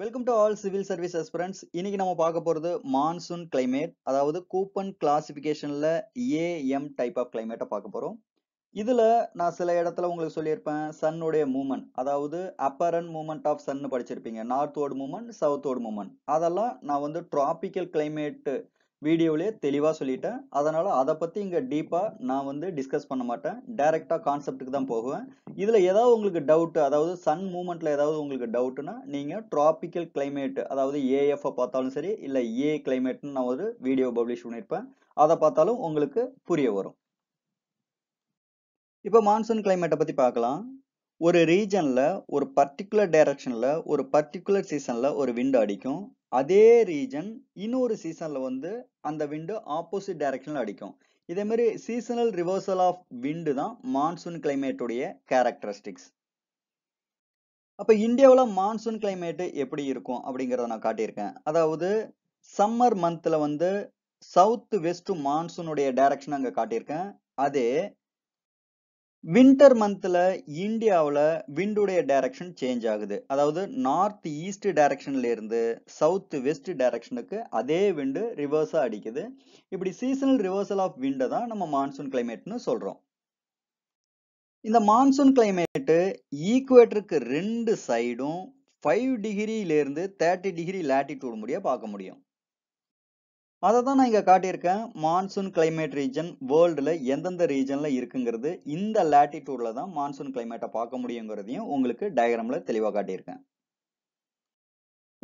welcome to all civil service aspirants இன்னைக்கு நம்ம பார்க்க போகிறது மான்சூன் கிளைமேட் அதாவது கூப்பன் கிளாசிஃபிகேஷனில் ஏஎம் டைப் ஆஃப் கிளைமேட்டை பார்க்க போகிறோம் இதில் நான் சில இடத்துல உங்களுக்கு சொல்லியிருப்பேன் சன்னுடைய மூமெண்ட் அதாவது அப்பரன் மூமெண்ட் ஆஃப் சன்னு படிச்சிருப்பீங்க நார்த்தோடு மூமெண்ட் சவுத்தோடு மூமெண்ட் அதெல்லாம் நான் வந்து டிராபிக்கல் கிளைமேட்டு வீடியோவிலே தெளிவாக சொல்லிட்டேன் அதனால் அதை பற்றி இங்கே டீப்பாக நான் வந்து டிஸ்கஸ் பண்ண மாட்டேன் டைரெக்டாக கான்செப்ட்டுக்கு தான் போகுவேன் இதில் ஏதாவது உங்களுக்கு டவுட்டு அதாவது சன் மூமெண்ட்டில் ஏதாவது உங்களுக்கு டவுட்டுனா நீங்கள் ட்ராபிக்கல் கிளைமேட்டு அதாவது ஏஎஃப்ஐ பார்த்தாலும் சரி இல்லை ஏ கிளைமேட்னு நான் ஒரு வீடியோ பப்ளிஷ் பண்ணியிருப்பேன் அதை பார்த்தாலும் உங்களுக்கு புரிய வரும் இப்போ மான்சூன் கிளைமேட்டை பற்றி பார்க்கலாம் ஒரு ரீஜனில் ஒரு பர்டிகுலர் டைரக்ஷனில் ஒரு பர்டிகுலர் சீசனில் ஒரு விண்டு அடிக்கும் அதே ரீஜன் இன்னொரு சீசனில் வந்து அந்த விண்டு ஆப்போசிட் டைரக்ஷனில் அடிக்கும் இதே மாதிரி சீசனல் ரிவர்சல் ஆஃப் விண்டு தான் மான்சூன் கிளைமேட்டுடைய கேரக்டரிஸ்டிக்ஸ் அப்போ இந்தியாவில் மான்சூன் கிளைமேட்டு எப்படி இருக்கும் அப்படிங்கிறத நான் காட்டியிருக்கேன் அதாவது சம்மர் மந்த்ல வந்து சவுத் வெஸ்ட் மான்சூனுடைய டைரக்ஷன் அங்கே காட்டியிருக்கேன் அதே வின்டர் மந்த்தில் இந்தியாவில் விண்டுடைய டைரக்ஷன் சேஞ்ச் ஆகுது அதாவது நார்த் ஈஸ்ட் இருந்து சவுத் வெஸ்ட் டைரக்ஷனுக்கு அதே விண்டு ரிவர்ஸாக அடிக்குது இப்படி சீசனல் ரிவர்சல் ஆஃப் விண்டை தான் நம்ம மான்சூன் கிளைமேட்னு சொல்கிறோம் இந்த மான்சூன் கிளைமேட்டு ஈக்குவேட்டருக்கு ரெண்டு சைடும் ஃபைவ் டிகிரியிலேருந்து தேர்ட்டி டிகிரி லேட்டிடியூட் முடிய பார்க்க முடியும் அதை தான் நான் இங்கே காட்டியிருக்கேன் மான்சூன் கிளைமேட் ரீஜன் வேர்ல்டில் எந்தெந்த ரீஜனில் இருக்குங்கிறது இந்த லேட்டிடியூடில் தான் மான்சூன் கிளைமேட்டை பார்க்க முடியுங்கிறதையும் உங்களுக்கு டயக்ராமில் தெளிவாக காட்டியிருக்கேன்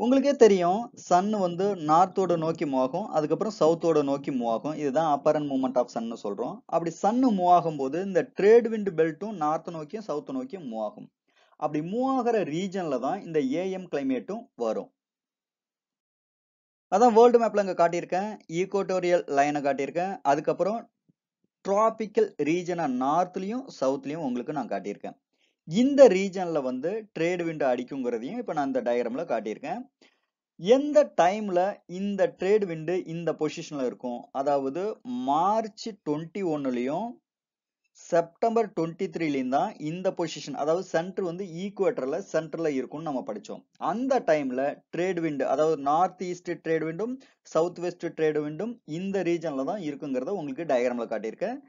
உங்களுக்கே தெரியும் சன் வந்து நார்த்தோட நோக்கி மூவாகும் அதுக்கப்புறம் சவுத்தோட நோக்கி மூவ் ஆகும் இதுதான் அண்ட் மூமெண்ட் ஆஃப் சன்னு சொல்கிறோம் அப்படி சன்னு மூவ் ஆகும்போது இந்த ட்ரேட் விண்ட் பெல்ட்டும் நார்த்து நோக்கியும் சவுத்து நோக்கியும் மூவ் ஆகும் அப்படி மூவ் ஆகிற ரீஜனில் தான் இந்த ஏஎம் கிளைமேட்டும் வரும் அதான் வேர்ல்டு மேப்பில் அங்கே காட்டியிருக்கேன் ஈக்கோட்டோரியல் லைனை காட்டியிருக்கேன் அதுக்கப்புறம் ட்ராபிக்கல் ரீஜனாக நார்த்லேயும் சவுத்லேயும் உங்களுக்கு நான் காட்டியிருக்கேன் இந்த ரீஜனில் வந்து ட்ரேடு விண்டோ அடிக்குங்கிறதையும் இப்போ நான் இந்த டயக்ராமில் காட்டியிருக்கேன் எந்த டைமில் இந்த ட்ரேடு விண்டு இந்த பொசிஷனில் இருக்கும் அதாவது மார்ச் டுவெண்ட்டி ஒன்னுலேயும் செப்டம்பர் டுவெண்ட்டி த்ரீலேருந்து தான் இந்த பொசிஷன் அதாவது சென்டர் வந்து ஈக்குவேட்டரில் சென்டரில் இருக்கும்னு நம்ம படித்தோம் அந்த டைமில் ட்ரேட் விண்டு அதாவது நார்த் ஈஸ்ட் ட்ரேட் விண்டும் சவுத் வெஸ்ட் ட்ரேட் விண்டும் இந்த ரீஜனில் தான் இருக்குங்கிறத உங்களுக்கு டயக்ராமில் காட்டியிருக்கேன்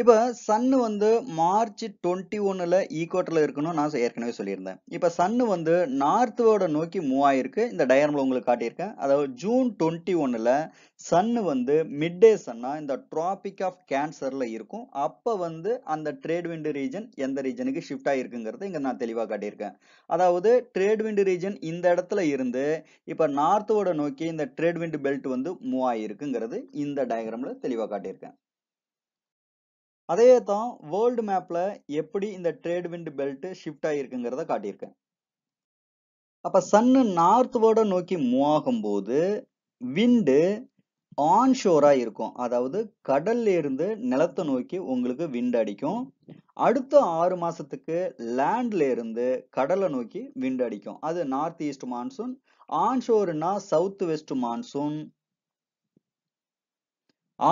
இப்போ சன் வந்து மார்ச் டுவெண்ட்டி ஒன்னில் ஈக்குவட்டில் இருக்கணும் நான் ஏற்கனவே சொல்லியிருந்தேன் இப்போ சன் வந்து நார்த்தோட நோக்கி மூவ் ஆயிருக்கு இந்த டயர்மில் உங்களுக்கு காட்டியிருக்கேன் அதாவது ஜூன் டுவெண்ட்டி ஒன்னில் சன் வந்து டே சன்னா இந்த ட்ராபிக் ஆஃப் கேன்சரில் இருக்கும் அப்போ வந்து அந்த ட்ரேட் விண்டு ரீஜன் எந்த ரீஜனுக்கு ஷிஃப்ட் ஆகிருக்குங்கிறத இங்கே நான் தெளிவாக காட்டியிருக்கேன் அதாவது ட்ரேட் விண்டு ரீஜன் இந்த இடத்துல இருந்து இப்போ நார்த்தோட நோக்கி இந்த ட்ரேட் விண்டு பெல்ட் வந்து மூவ் இந்த டயக்ராமில் தெளிவாக காட்டியிருக்கேன் அதே தான் வேர்ல்டு மேப்ல எப்படி இந்த ட்ரேட் விண்ட் பெல்ட் ஷிஃப்ட் ஆகிருக்குங்கிறத காட்டியிருக்கேன் அப்ப சன்னு நார்த் வேர்டை நோக்கி மூவ் ஆகும்போது விண்டு ஆன்ஷோரா இருக்கும் அதாவது கடல்ல இருந்து நிலத்தை நோக்கி உங்களுக்கு விண்டு அடிக்கும் அடுத்த ஆறு மாசத்துக்கு லேண்ட்ல இருந்து கடலை நோக்கி விண்டு அடிக்கும் அது நார்த் ஈஸ்ட் மான்சூன் ஆன்ஷோர்னா சவுத் வெஸ்ட் மான்சூன்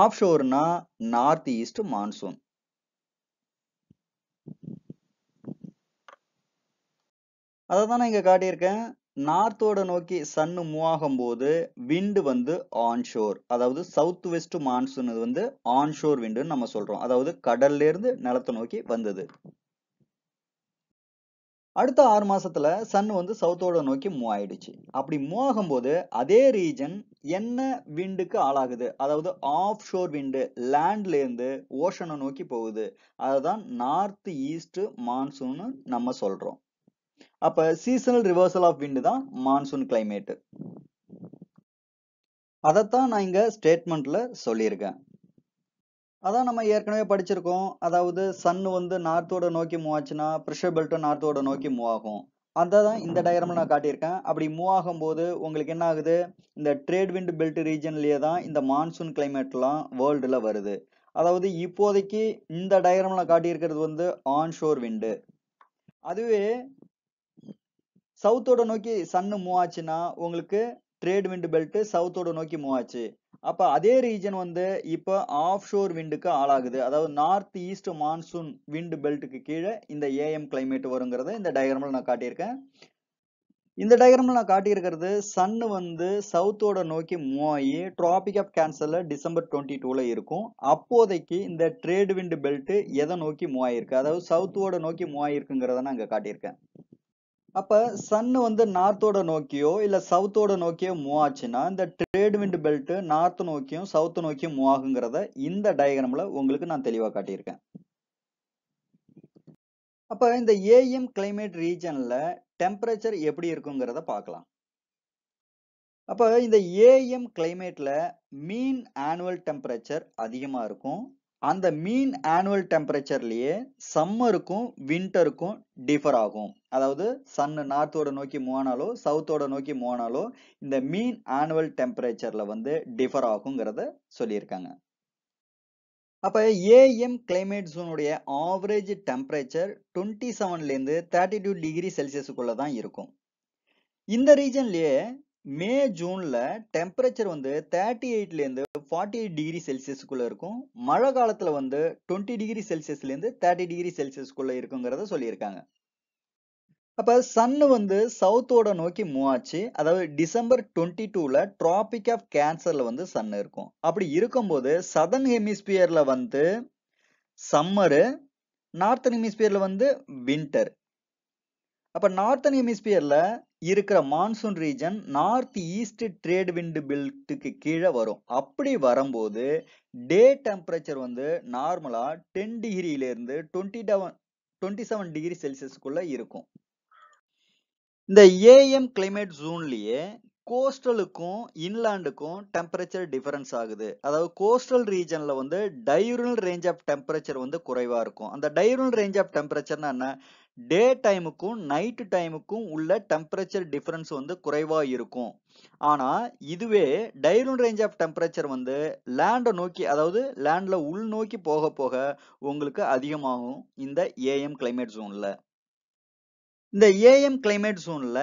ஆஃப் ஷோர்னா நார்த் ஈஸ்ட் மான்சூன் அதை தான் நான் இங்கே காட்டியிருக்கேன் நார்த்தோட நோக்கி சன்னு மூவ் போது விண்டு வந்து ஆன்ஷோர் அதாவது சவுத் வெஸ்ட் மான்சூன் வந்து ஆன்ஷோர் விண்டுன்னு நம்ம சொல்றோம் அதாவது கடல்ல இருந்து நிலத்தை நோக்கி வந்தது அடுத்த ஆறு மாசத்துல சன் வந்து சவுத்தோட நோக்கி மூவ் ஆயிடுச்சு அப்படி மூவ் போது அதே ரீஜன் என்ன விண்டுக்கு ஆளாகுது அதாவது ஆஃப் ஷோர் விண்டு லேண்ட்லேருந்து ஓஷனை நோக்கி போகுது அதை தான் நார்த் ஈஸ்ட் மான்சூன்னு நம்ம சொல்கிறோம் அப்போ சீசனல் ரிவர்சல் ஆஃப் விண்டு தான் மான்சூன் கிளைமேட்டு அதைத்தான் நான் இங்கே ஸ்டேட்மெண்ட்டில் சொல்லியிருக்கேன் அதான் நம்ம ஏற்கனவே படிச்சிருக்கோம் அதாவது சன் வந்து நார்த்தோட நோக்கி மூவ் ஆச்சுன்னா பெல்ட்டும் நார்த்தோட நோக்கி மூவ் ஆகும் அதான் தான் இந்த டயக்ராமில் நான் காட்டியிருக்கேன் அப்படி மூவ் ஆகும்போது உங்களுக்கு என்ன ஆகுது இந்த ட்ரேட் விண்ட் பெல்ட் ரீஜன்லேயே தான் இந்த மான்சூன் கிளைமேட்லாம் வேர்ல்டில் வருது அதாவது இப்போதைக்கு இந்த டயக்ராமில் காட்டியிருக்கிறது வந்து ஆன்ஷோர் விண்டு அதுவே சவுத்தோட நோக்கி சன்னு மூவ் ஆச்சுன்னா உங்களுக்கு ட்ரேட் விண்ட் பெல்ட் சவுத்தோட நோக்கி மூவ் ஆச்சு அப்போ அதே ரீஜன் வந்து இப்போ ஆஃப் ஷோர் விண்டுக்கு ஆளாகுது அதாவது நார்த் ஈஸ்ட் மான்சூன் விண்டு பெல்ட்டுக்கு கீழே இந்த ஏஎம் கிளைமேட் வருங்கிறத இந்த டயக்ராமில் நான் காட்டியிருக்கேன் இந்த டயக்ராமில் நான் காட்டியிருக்கிறது சன் வந்து சவுத்தோட நோக்கி ஆகி டிராபிக் ஆஃப் கேன்சரில் டிசம்பர் டுவெண்ட்டி டூவில் இருக்கும் அப்போதைக்கு இந்த ட்ரேடு விண்டு பெல்ட்டு எதை நோக்கி மூவாயிருக்கு அதாவது சவுத்தோட நோக்கி மூவாயிருக்குங்கிறத நான் இங்கே காட்டியிருக்கேன் அப்ப சன் வந்து நார்த்தோட நோக்கியோ இல்ல சவுத்தோட நோக்கியோ மூவ் ஆச்சுன்னா இந்த ட்ரேட் விண்ட் பெல்ட் நார்த் நோக்கியும் சவுத் நோக்கியும் மூவ் ஆகுங்கிறத இந்த டயக்ராம்ல உங்களுக்கு நான் தெளிவா காட்டியிருக்கேன் அப்ப இந்த ஏஎம் கிளைமேட் ரீஜன்ல டெம்பரேச்சர் எப்படி இருக்குங்கிறத பார்க்கலாம் அப்ப இந்த ஏஎம் கிளைமேட்ல மீன் ஆனுவல் டெம்பரேச்சர் அதிகமா இருக்கும் அந்த மீன் ஆனுவல் டெம்பரேச்சர்லயே சம்மருக்கும் வின்டருக்கும் டிஃபர் ஆகும் அதாவது சன்னு நார்த்தோட நோக்கி மூவானாலோ சவுத்தோட நோக்கி மூவானாலோ இந்த மீன் ஆனுவல் டெம்பரேச்சர்ல வந்து டிஃபர் ஆகுங்கிறத சொல்லியிருக்காங்க அப்போ ஏஎம் கிளைமேட் ஜோனுடைய ஆவரேஜ் டெம்பரேச்சர் டுவெண்ட்டி செவன்லேருந்து தேர்ட்டி டூ டிகிரி செல்சியஸுக்குள்ளே தான் இருக்கும் இந்த ரீஜன்லயே மே ஜூனில் டெம்பரேச்சர் வந்து தேர்ட்டி எயிட்லேருந்து ஃபார்ட்டி எயிட் டிகிரி செல்சியஸ்க்குள்ள இருக்கும் மழை காலத்தில் வந்து டுவெண்ட்டி டிகிரி செல்சியஸ்லேருந்து தேர்ட்டி டிகிரி செல்சியஸ்க்குள்ள இருக்குங்கிறத சொல்லியிருக்காங்க அப்போ சன்னு வந்து சவுத்தோட நோக்கி மூவாச்சு அதாவது டிசம்பர் டுவெண்ட்டி டூவில் ட்ராபிக் ஆஃப் கேன்சரில் வந்து சன் இருக்கும் அப்படி இருக்கும்போது சதர்ன் ஹெமிஸ்பியர்ல வந்து சம்மரு நார்த்தன் ஹெமிஸ்பியர்ல வந்து வின்டர் அப்போ நார்த்தன் ஹெமிஸ்பியர்ல இருக்கிற monsoon region north east trade wind பெல்ட்டுக்கு கீழே வரும் அப்படி வரும்போது டே டெம்பரேச்சர் வந்து நார்மலாக டென் டிகிரியிலேருந்து டுவெண்ட்டி டவன் டுவெண்ட்டி செவன் டிகிரி செல்சியஸ்க்குள்ளே இருக்கும் இந்த ஏஎம் கிளைமேட் ஜூன்லயே கோஸ்டலுக்கும் இன்லாண்டுக்கும் டெம்பரேச்சர் டிஃபரன்ஸ் ஆகுது அதாவது கோஸ்டல் ரீஜனில் வந்து டைரல் ரேஞ்ச் ஆஃப் டெம்பரேச்சர் வந்து குறைவாக இருக்கும் அந்த டைரல் ரேஞ்ச் ஆஃப் டெம்பரேச்சர்னா என்ன டே டைமுக்கும் நைட்டு டைமுக்கும் உள்ள டெம்பரேச்சர் டிஃப்ரென்ஸ் வந்து குறைவாக இருக்கும் ஆனால் இதுவே டைரூன் ரேஞ்ச் ஆஃப் டெம்பரேச்சர் வந்து லேண்டை நோக்கி அதாவது லேண்டில் உள் நோக்கி போக போக உங்களுக்கு அதிகமாகும் இந்த ஏஎம் கிளைமேட் ஜோனில் இந்த ஏஎம் கிளைமேட் ஜோனில்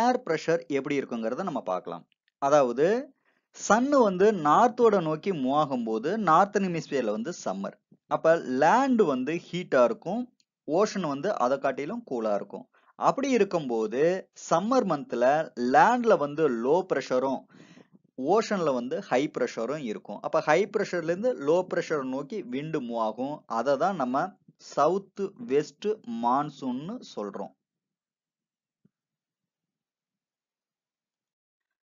ஏர் ப்ரெஷர் எப்படி இருக்குங்கிறத நம்ம பார்க்கலாம் அதாவது சன்னு வந்து நார்த்தோட நோக்கி மூவாகும் போது நார்த்தன் ஹெமிஸ்பியரில் வந்து சம்மர் அப்போ லேண்டு வந்து ஹீட்டாக இருக்கும் ஓஷன் வந்து அதை காட்டிலும் கூலாக இருக்கும் அப்படி இருக்கும்போது சம்மர் மந்த்ல லேண்ட்ல வந்து லோ ப்ரெஷரும் ஓஷனில் வந்து ஹை ப்ரெஷரும் இருக்கும் அப்போ ஹை ப்ரெஷர்லேருந்து லோ ப்ரெஷர் நோக்கி விண்டு மூவ் ஆகும் அதை தான் நம்ம சவுத்து வெஸ்ட் மான்சூன்னு சொல்கிறோம்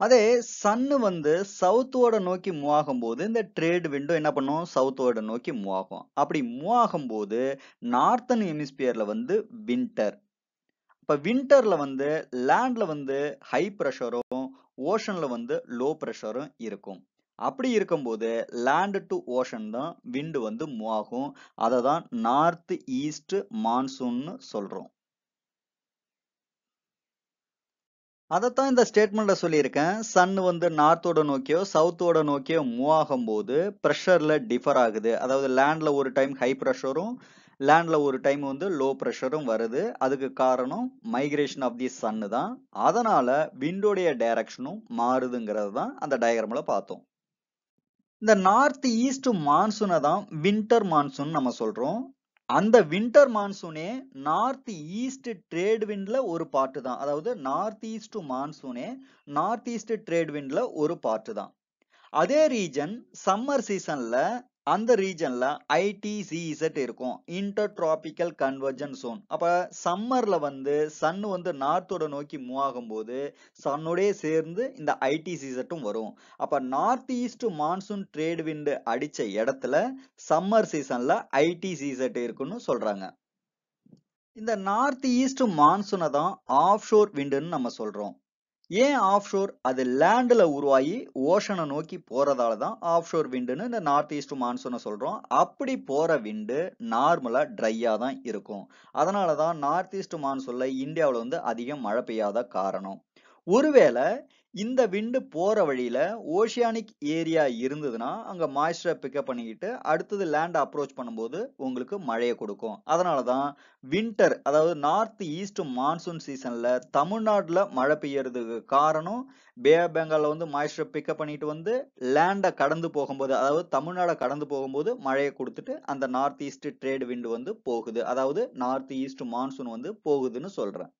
அதே சன்னு வந்து சவுத்தோட நோக்கி மூவ் ஆகும்போது இந்த ட்ரேட் விண்டோ என்ன பண்ணும் சவுத்தோட நோக்கி மூவ் ஆகும் அப்படி மூவ் ஆகும்போது நார்த்தன் ஹெமிஸ்பியர்ல வந்து வின்டர் இப்போ வின்டர்ல வந்து லேண்ட்ல வந்து ஹை ப்ரெஷரும் ஓஷன்ல வந்து லோ ப்ரெஷரும் இருக்கும் அப்படி இருக்கும்போது லேண்டு டு ஓஷன் தான் விண்டு வந்து மூவ் ஆகும் அதை தான் நார்த் ஈஸ்ட் மான்சூன்னு சொல்கிறோம் அதைத்தான் இந்த ஸ்டேட்மெண்ட்ல சொல்லியிருக்கேன் சன் வந்து நார்த்தோட நோக்கியோ சவுத்தோட நோக்கியோ மூவ் ஆகும் போது ப்ரெஷர்ல டிஃபர் ஆகுது அதாவது லேண்ட்ல ஒரு டைம் ஹை ப்ரெஷரும் லேண்டில் ஒரு டைம் வந்து லோ ப்ரெஷரும் வருது அதுக்கு காரணம் மைக்ரேஷன் ஆஃப் தி சன்னு தான் அதனால் விண்டோடைய டைரக்ஷனும் மாறுதுங்கிறது தான் அந்த டயக்ராமில் பார்த்தோம் இந்த நார்த் ஈஸ்ட் மான்சூனை தான் வின்டர் மான்சூன் நம்ம சொல்கிறோம் அந்த வின்டர் மான்சூனே நார்த் ஈஸ்ட் ட்ரேட் விண்ட்ல ஒரு பார்ட்டு தான் அதாவது நார்த் ஈஸ்ட் மான்சூனே நார்த் ஈஸ்ட் ட்ரேட் விண்ட்ல ஒரு பார்ட்டு தான் அதே ரீஜன் சம்மர் சீசன்ல அந்த ரீஜன்ல ஐடிசிஇசட் இருக்கும் இன்டர் டிராபிக்கல் கன்வர்ஜன் சோன் அப்ப சம்மர்ல வந்து சன் வந்து நார்த்தோட நோக்கி மூவ் ஆகும்போது சன்னோடய சேர்ந்து இந்த ஐடிசிஇசட்டும் வரும் அப்ப north east monsoon trade wind அடிச்ச இடத்துல சம்மர் சீசன்ல ஐடிசிஇசட் இருக்குன்னு சொல்றாங்க இந்த நார்த் ஈஸ்ட் மான்சூனை தான் ஆஃப் ஷோர் விண்டுன்னு நம்ம சொல்றோம் ஏன் ஆஃப் ஷோர் அது லேண்டில் உருவாகி ஓஷனை நோக்கி போகிறதால தான் ஆஃப்ஷோர் விண்டுன்னு இந்த நார்த் ஈஸ்ட் மான்சூனை சொல்கிறோம் அப்படி போகிற விண்டு நார்மலாக ட்ரையாக தான் இருக்கும் அதனால தான் நார்த் ஈஸ்ட் மான்சூனில் இந்தியாவில் வந்து அதிகம் மழை பெய்யாத காரணம் ஒருவேளை இந்த விண்டு போகிற வழியில் ஓஷியானிக் ஏரியா இருந்ததுன்னா அங்கே மாய்ஸ்டரை பிக்கப் பண்ணிக்கிட்டு அடுத்தது லேண்ட் அப்ரோச் பண்ணும்போது உங்களுக்கு மழையை கொடுக்கும் அதனாலதான் தான் வின்டர் அதாவது நார்த் ஈஸ்ட் மான்சூன் சீசனில் தமிழ்நாட்டில் மழை பெய்யறதுக்கு காரணம் பே ஆஃப் பெங்காலில் வந்து மாய்ஸ்டரை பிக்கப் பண்ணிட்டு வந்து லேண்டை கடந்து போகும்போது அதாவது தமிழ்நாடை கடந்து போகும்போது மழையை கொடுத்துட்டு அந்த நார்த் ஈஸ்ட் ட்ரேட் விண்டு வந்து போகுது அதாவது நார்த் ஈஸ்ட் மான்சூன் வந்து போகுதுன்னு சொல்கிறேன்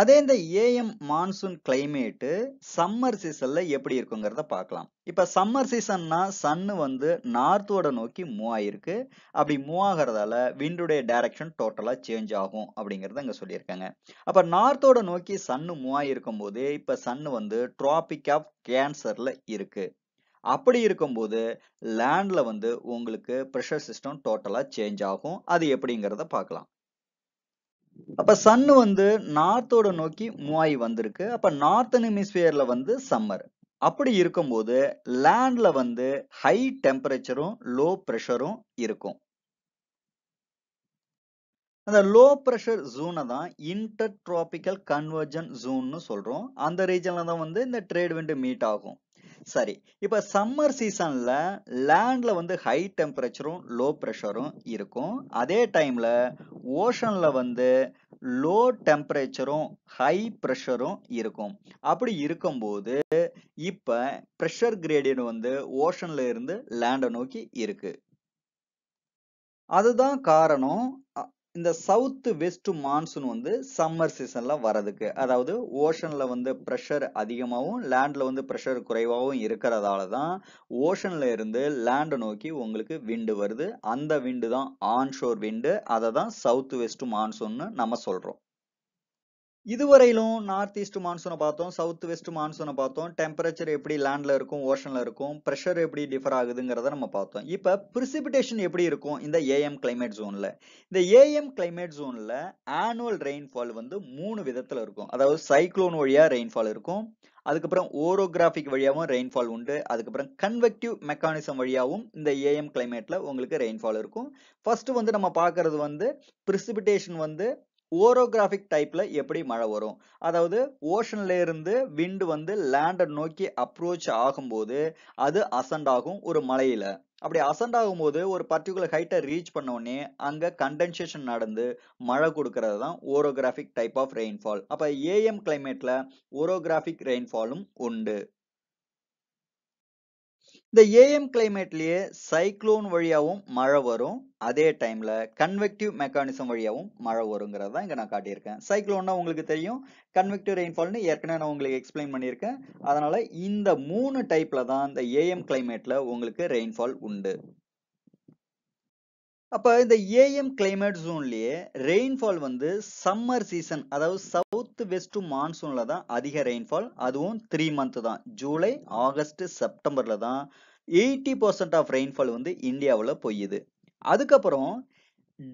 அதே இந்த ஏஎம் மான்சூன் கிளைமேட்டு சம்மர் சீசன்ல எப்படி இருக்குங்கிறத பார்க்கலாம் இப்ப சம்மர் சீசன்னா சன்னு வந்து நார்த்தோட நோக்கி மூவ் ஆயிருக்கு அப்படி மூவ் ஆகிறதால விண்டுடைய டைரக்ஷன் டோட்டலா சேஞ்ச் ஆகும் அப்படிங்கறத அங்க சொல்லியிருக்காங்க அப்ப நார்த்தோட நோக்கி சன்னு மூவ் ஆகிருக்கும் போது இப்ப சன்னு வந்து டிராபிக் ஆஃப் கேன்சர்ல இருக்கு அப்படி இருக்கும்போது லேண்டில் வந்து உங்களுக்கு ப்ரெஷர் சிஸ்டம் டோட்டலாக சேஞ்ச் ஆகும் அது எப்படிங்கிறத பார்க்கலாம் அப்ப சன்னு வந்து நார்த்தோட நோக்கி மூவாயி வந்திருக்கு அப்ப நார்த் ஹெமிஸ்பியர்ல வந்து சம்மர் அப்படி இருக்கும்போது லேண்ட்ல வந்து ஹை டெம்பரேச்சரும் லோ ப்ரெஷரும் இருக்கும் அந்த லோ ப்ரெஷர் ஜூனை தான் இன்டர் கன்வர்ஜன் ஜூன்னு சொல்றோம் அந்த ரீஜன்ல தான் வந்து இந்த ட்ரேட் விண்டு மீட் ஆகும் சரி இப்போ சம்மர் சீசன்ல லேண்ட்ல வந்து ஹை டெம்பரேச்சரும் லோ ப்ரெஷரும் இருக்கும் அதே டைம்ல ஓஷன்ல வந்து லோ டெம்பரேச்சரும் ஹை ப்ரெஷரும் இருக்கும் அப்படி இருக்கும்போது இப்போ ப்ரெஷர் கிரேடியன் வந்து ஓஷன்ல இருந்து லேண்டை நோக்கி இருக்கு அதுதான் காரணம் இந்த சவுத் வெஸ்ட் மான்சூன் வந்து சம்மர் சீசன்ல வரதுக்கு அதாவது ஓஷன்ல வந்து ப்ரெஷர் அதிகமாகவும் லேண்ட்ல வந்து ப்ரெஷர் குறைவாகவும் இருக்கிறதால தான் ஓஷன்ல இருந்து லேண்டை நோக்கி உங்களுக்கு விண்டு வருது அந்த விண்டு தான் ஆன்ஷோர் விண்டு அதை தான் சவுத் வெஸ்ட் மான்சூன்னு நம்ம சொல்றோம் இதுவரையிலும் நார்த் ஈஸ்ட் மான்சூனை பார்த்தோம் சவுத் வெஸ்ட் மான்சூனை பார்த்தோம் டெம்பரேச்சர் எப்படி லேண்டில் இருக்கும் ஓஷனில் இருக்கும் ப்ரெஷர் எப்படி டிஃபர் ஆகுதுங்கிறத நம்ம பார்த்தோம் இப்போ ப்ரிசிபிடேஷன் எப்படி இருக்கும் இந்த ஏஎம் கிளைமேட் ஜோனில் இந்த ஏஎம் கிளைமேட் ஜோனில் ஆனுவல் ரெயின்ஃபால் வந்து மூணு விதத்தில் இருக்கும் அதாவது சைக்ளோன் வழியாக ரெயின்ஃபால் இருக்கும் அதுக்கப்புறம் ஓரோகிராஃபிக் வழியாகவும் ரெயின்ஃபால் உண்டு அதுக்கப்புறம் கன்வெக்டிவ் மெக்கானிசம் வழியாகவும் இந்த ஏஎம் கிளைமேட்டில் உங்களுக்கு ரெயின்ஃபால் இருக்கும் ஃபர்ஸ்ட் வந்து நம்ம பார்க்கறது வந்து ப்ரிசிபிடேஷன் வந்து ஓரோகிராஃபிக் டைப்பில் எப்படி மழை வரும் அதாவது ஓஷன்லேருந்து இருந்து விண்டு வந்து லேண்டை நோக்கி அப்ரோச் ஆகும்போது அது அசண்ட் ஆகும் ஒரு மலையில் அப்படி அசண்ட் ஆகும்போது ஒரு பர்டிகுலர் ஹைட்டை ரீச் பண்ணோடனே அங்கே கண்டென்சேஷன் நடந்து மழை கொடுக்கறது தான் ஓரோகிராஃபிக் டைப் ஆஃப் ரெயின்ஃபால் அப்போ ஏஎம் கிளைமேட்டில் ஓரோகிராஃபிக் ரெயின்ஃபாலும் உண்டு இந்த ஏஎம் கிளைமேட்லயே சைக்ளோன் வழியாகவும் மழை வரும் அதே டைம்ல கன்வெக்டிவ் மெக்கானிசம் வழியாகவும் மழை வருங்கிறது தான் இங்க நான் காட்டியிருக்கேன் சைக்ளோன்னா உங்களுக்கு தெரியும் கன்வெக்டிவ் ரெயின்ஃபால்னு ஏற்கனவே நான் உங்களுக்கு எக்ஸ்பிளைன் பண்ணியிருக்கேன் அதனால இந்த மூணு டைப்ல தான் இந்த ஏஎம் கிளைமேட்ல உங்களுக்கு ரெயின்ஃபால் உண்டு அப்போ இந்த ஏஎம் கிளைமேட் ஜோன்லயே ரெயின்ஃபால் வந்து சம்மர் சீசன் அதாவது சவுத் வெஸ்ட் மான்சூனில் தான் அதிக ரெயின்ஃபால் அதுவும் த்ரீ மந்த் தான் ஜூலை ஆகஸ்ட் செப்டம்பரில் தான் எயிட்டி பர்சன்ட் ஆஃப் ரெயின்ஃபால் வந்து இந்தியாவில் பொய்யுது அதுக்கப்புறம்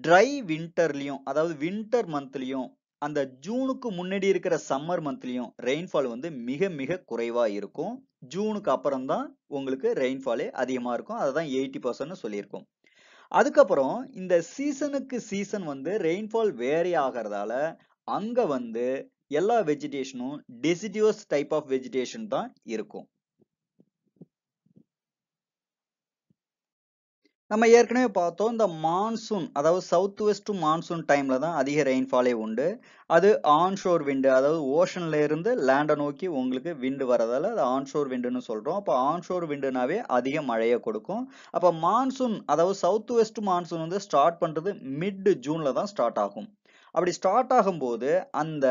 ட்ரை வின்டர்லயும் அதாவது வின்டர் மந்த்லயும் அந்த ஜூனுக்கு முன்னாடி இருக்கிற சம்மர் மந்த்லயும் ரெயின்ஃபால் வந்து மிக மிக குறைவாக இருக்கும் ஜூனுக்கு அப்புறம் தான் உங்களுக்கு ரெயின்ஃபாலே அதிகமாக இருக்கும் அதை தான் எயிட்டி பர்சன்ட் சொல்லியிருக்கோம் அதுக்கப்புறம் இந்த சீசனுக்கு சீசன் வந்து ரெயின்ஃபால் வேரி ஆகிறதால அங்கே வந்து எல்லா வெஜிடேஷனும் டெசிடியூஸ் டைப் ஆஃப் வெஜிடேஷன் தான் இருக்கும் நம்ம ஏற்கனவே பார்த்தோம் இந்த மான்சூன் அதாவது சவுத் வெஸ்ட் மான்சூன் டைம்ல தான் அதிக ரெயின்ஃபாலே உண்டு அது ஆன்ஷோர் விண்டு அதாவது ஓஷன்ல இருந்து லேண்டை நோக்கி உங்களுக்கு விண்டு வரதால அது ஆன்ஷோர் விண்டுன்னு சொல்றோம் அப்போ ஆன்ஷோர் விண்டுனாவே அதிக மழையை கொடுக்கும் அப்போ மான்சூன் அதாவது சவுத் வெஸ்ட் மான்சூன் வந்து ஸ்டார்ட் பண்றது மிட் ஜூன்ல தான் ஸ்டார்ட் ஆகும் அப்படி ஸ்டார்ட் ஆகும்போது அந்த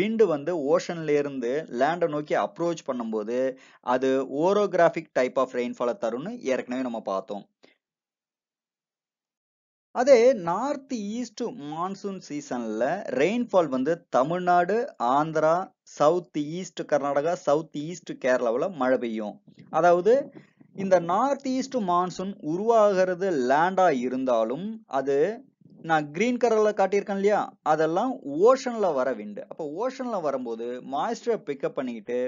விண்டு வந்து ஓஷன்லேருந்து லேண்டை நோக்கி அப்ரோச் பண்ணும்போது அது ஓரோகிராஃபிக் டைப் ஆஃப் ரெயின்ஃபாலை தரும்னு ஏற்கனவே நம்ம பார்த்தோம் அதே நார்த் ஈஸ்ட் மான்சூன் சீசன்ல ரெயின்ஃபால் வந்து Tamil Nadu Andhra south east Karnataka south east கேரளாவில் மழை பெய்யும் அதாவது இந்த நார்த் ஈஸ்ட் மான்சூன் உருவாகிறது லேண்டா இருந்தாலும் அது நான் கிரீன் கலரில் காட்டியிருக்கேன் இல்லையா அதெல்லாம் ஓஷனில் வர விண்டு அப்போ ஓஷனில் வரும்போது மாய்ஸ்டரை பிக்கப் பண்ணிக்கிட்டு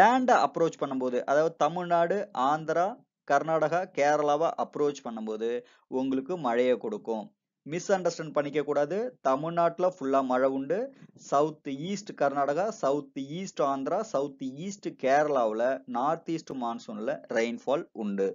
லேண்டை அப்ரோச் பண்ணும்போது அதாவது தமிழ்நாடு ஆந்திரா கர்நாடகா கேரளாவை அப்ரோச் பண்ணும்போது உங்களுக்கு மழையை கொடுக்கும் மிஸ் அண்டர்ஸ்டாண்ட் பண்ணிக்க கூடாது தமிழ்நாட்டில் ஃபுல்லாக மழை உண்டு south east Karnataka south east Andhra south east கேரளாவில் நார்த் ஈஸ்ட் மான்சூனில் ரெயின்ஃபால் உண்டு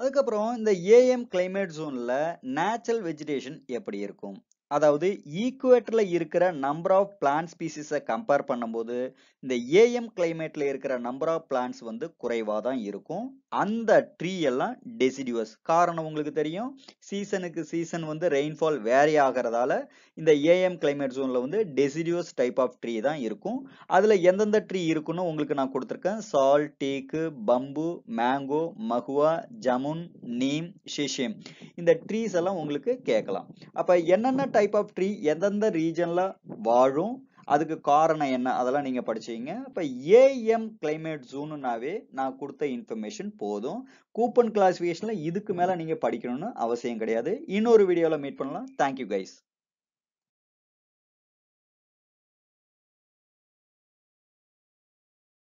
அதுக்கப்புறம் இந்த ஏஎம் கிளைமேட் ஜோனில் நேச்சுரல் வெஜிடேஷன் எப்படி இருக்கும் அதாவது ஈக்குவேட்டரில் இருக்கிற நம்பர் ஆஃப் பிளான்ட் ஸ்பீசிஸை கம்பேர் பண்ணும்போது இந்த ஏஎம் கிளைமேட்ல இருக்கிற நம்பர் ஆஃப் பிளான்ஸ் வந்து குறைவாக தான் இருக்கும் அந்த ட்ரீ எல்லாம் டெசிடியூஸ் காரணம் உங்களுக்கு தெரியும் சீசனுக்கு சீசன் வந்து ரெயின்ஃபால் வேரி ஆகிறதால இந்த ஏஎம் கிளைமேட் ஜோனில் வந்து டெசிடியூஸ் டைப் ஆஃப் ட்ரீ தான் இருக்கும் அதில் எந்தெந்த ட்ரீ இருக்குன்னு உங்களுக்கு நான் கொடுத்துருக்கேன் sal teak bamboo mango mahua jamun neem shisham இந்த ட்ரீஸ் எல்லாம் உங்களுக்கு கேட்கலாம் அப்போ என்னென்ன டைப் ஆஃப் ட்ரீ எந்தெந்த ரீஜனில் வாழும் அதுக்கு காரணம் என்ன அதெல்லாம் நீங்க படிச்சீங்க இப்போ ஏஎம் கிளைமேட் ஜூனுனாவே நான் கொடுத்த இன்ஃபர்மேஷன் போதும் கூப்பன் கிளாசிஃபிகேஷனில் இதுக்கு மேல நீங்க படிக்கணும்னு அவசியம் கிடையாது இன்னொரு வீடியோல மீட் பண்ணலாம் தேங்க்யூ கைஸ்